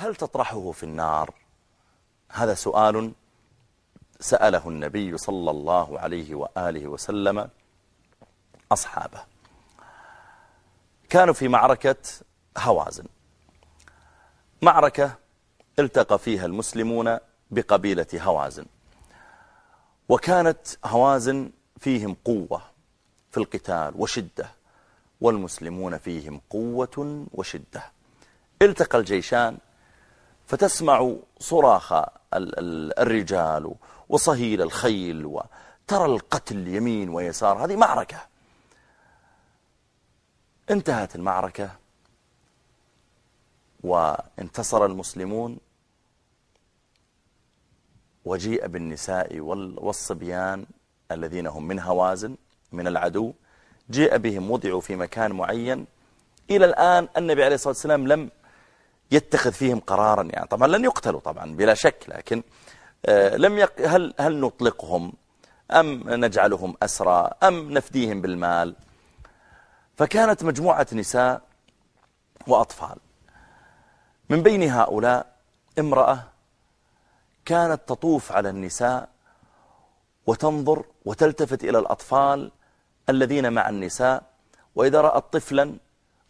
هل تطرحه في النار هذا سؤال سأله النبي صلى الله عليه وآله وسلم أصحابه كانوا في معركة هوازن معركة التقى فيها المسلمون بقبيلة هوازن وكانت هوازن فيهم قوة في القتال وشدة والمسلمون فيهم قوة وشدة التقى الجيشان فتسمع صراخ الرجال وصهيل الخيل وترى القتل يمين ويسار هذه معركة انتهت المعركة وانتصر المسلمون وجيء بالنساء والصبيان الذين هم من هوازن من العدو جيء بهم وضعوا في مكان معين إلى الآن النبي عليه الصلاة والسلام لم يتخذ فيهم قرارا يعني طبعا لن يقتلوا طبعا بلا شك لكن آه، لم يق... هل هل نطلقهم أم نجعلهم أسرى أم نفديهم بالمال فكانت مجموعة نساء وأطفال من بين هؤلاء امرأة كانت تطوف على النساء وتنظر وتلتفت إلى الأطفال الذين مع النساء وإذا رأت طفلا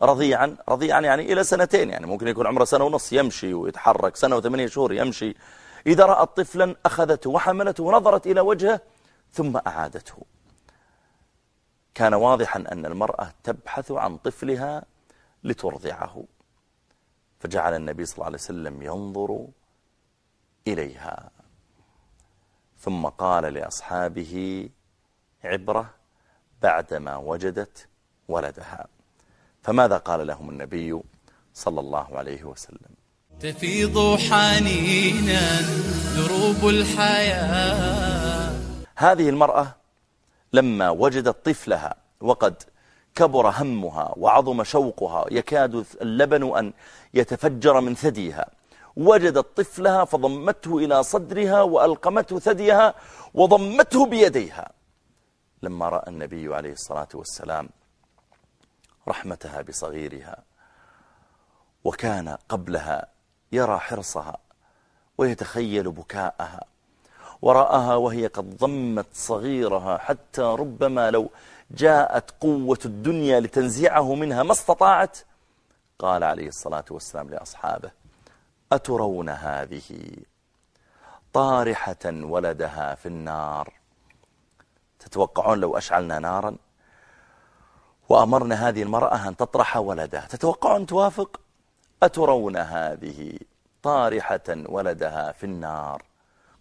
رضيعا رضيعا يعني إلى سنتين يعني ممكن يكون عمره سنة ونص يمشي ويتحرك سنة وثمانية شهور يمشي إذا رأت طفلا أخذته وحملته ونظرت إلى وجهه ثم أعادته كان واضحا أن المرأة تبحث عن طفلها لترضعه فجعل النبي صلى الله عليه وسلم ينظر إليها ثم قال لأصحابه عبرة بعدما وجدت ولدها فماذا قال لهم النبي صلى الله عليه وسلم تفيض حنينا دروب الحياة هذه المرأة لما وجدت طفلها وقد كبر همها وعظم شوقها يكاد اللبن أن يتفجر من ثديها وجدت طفلها فضمته إلى صدرها وألقمته ثديها وضمته بيديها لما رأى النبي عليه الصلاة والسلام رحمتها بصغيرها وكان قبلها يرى حرصها ويتخيل بكاءها ورأها وهي قد ضمت صغيرها حتى ربما لو جاءت قوة الدنيا لتنزيعه منها ما استطاعت قال عليه الصلاة والسلام لأصحابه أترون هذه طارحة ولدها في النار تتوقعون لو أشعلنا نارا وأمرنا هذه المرأة أن تطرح ولدها تتوقع أن توافق أترون هذه طارحة ولدها في النار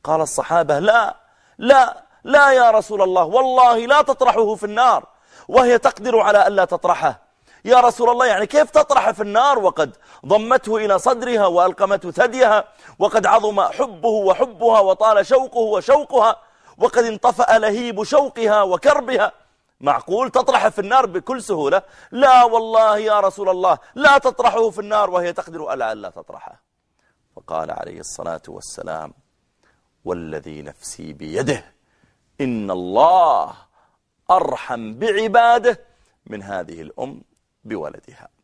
قال الصحابة لا لا لا يا رسول الله والله لا تطرحه في النار وهي تقدر على ألا تطرحه يا رسول الله يعني كيف تطرح في النار وقد ضمته إلى صدرها وألقمته ثديها وقد عظم حبه وحبها وطال شوقه وشوقها وقد انطفأ لهيب شوقها وكربها معقول تطرحه في النار بكل سهولة لا والله يا رسول الله لا تطرحه في النار وهي تقدر ألا ألا تطرحه فقال عليه الصلاة والسلام والذي نفسي بيده إن الله أرحم بعباده من هذه الأم بولدها